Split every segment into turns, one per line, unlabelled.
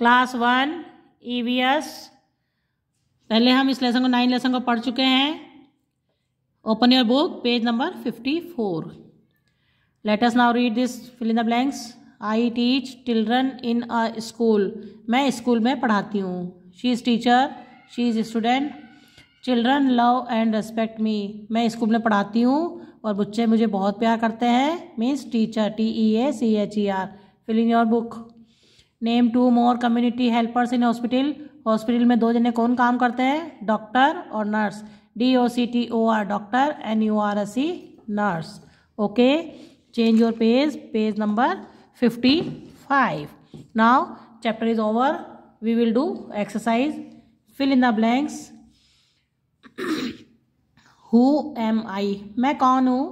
class one ई e पहले हम इस लेसन को नाइन लेसन को पढ़ चुके हैं open your book page number fifty four let's now read this fill in the blanks I teach children in a school मैं स्कूल में पढ़ाती हूँ she is teacher she is student children love and respect me मैं school में पढ़ाती हूँ और बच्चे मुझे बहुत प्यार करते हैं means teacher T E A C H E R fill in your book name two more community helpers in hospital hospital में दो जने कौन काम करते हैं डॉक्टर और nurse D O C T O R doctor N U R S C nurse okay change your page page number fifty five now chapter is over we will do exercise fill in the blanks who am I मैं कौन हूँ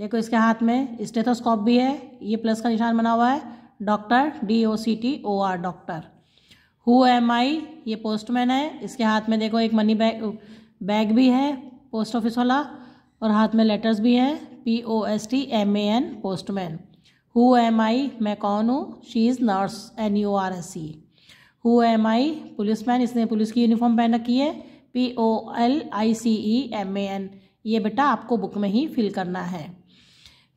देखो इसके हाथ में stethoscope भी है ये प्लस का निशान बना हुआ है doctor D O C T O R doctor who am I ये पोस्टमैन है इसके हाथ में देखो एक मनी बैग बैग भी है पोस्ट ऑफिस वाला और हाथ में लेटर्स भी हैं P O S T M A N postman who am I मैं कौन हूँ she is nurse N U R S C who am I policeman इसने पुलिस की यूनिफॉर्म पहन रखी है P O L I C E M A N ये बेटा आपको बुक में ही फिल करना है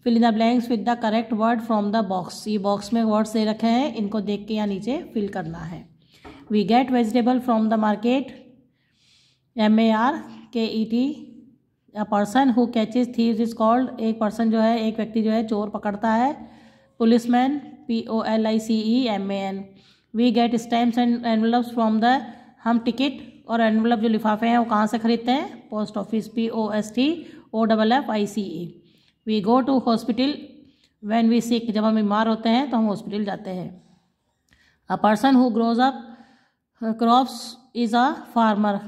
fill in the blanks with the correct word from the box ये बॉक्स में वर्ड्स दे रखे हैं इनको देख के या नीचे फिल करना है we get vegetable from the market M A R K E T a person who catches thief is called एक पर्सन जो है एक व्यक्ति जो है चोर पकड़ता है policeman P O L I C E M A N we get stamps and envelopes from the हम टिकट और एनवलप जो लिफाफे हैं वो कहाँ से खरीदते हैं post office P O S T O double F I C E we go to hospital when we sick जब हम बीमार होते हैं तो हम हॉस्पिटल जाते हैं a person who grows up crops is a farmer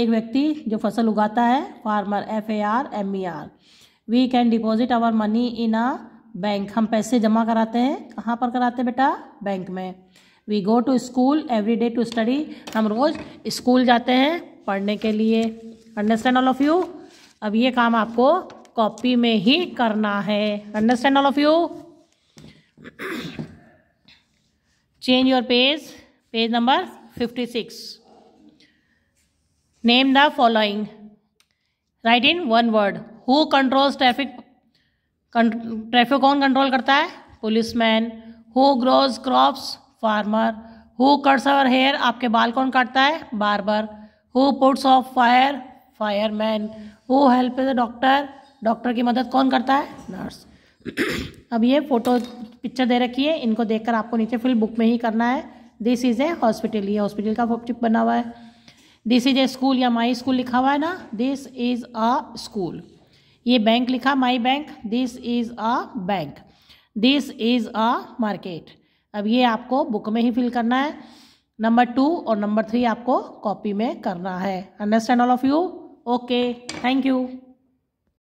एक व्यक्ति जो फसल उगाता है farmer F A R M E R we can deposit our money in a bank हम पैसे जमा कराते हैं कहाँ पर कराते हैं बेटा बैंक में we go to school every day to study हम रोज़ स्कूल जाते हैं पढ़ने के लिए अंडरस्टैंड ऑल ऑफ यू अब ये काम आपको कॉपी में ही करना है understand all of you change your page page number 56 six name following write in one word who controls traffic traffic कौन कंट्रोल करता है policeman who grows crops farmer who cuts our hair आपके बाल कौन काटता है बार बार who puts off fire fireman who help the doctor doctor की मदद कौन करता है नर्स अब ये फोटो पिक्चर दे रखी है इनको देखकर आपको नीचे फिल बुक में ही करना है दिस इज़ ए हॉस्पिटल ये हॉस्पिटल का चिप बना हुआ है दिस इज़ ए स्कूल या माई स्कूल लिखा हुआ है ना दिस इज़ अ स्कूल ये बैंक लिखा my bank this is a bank this is a market अब ये आपको बुक में ही फिल करना है नंबर टू और नंबर थ्री आपको कॉपी में करना है understand all of you okay thank you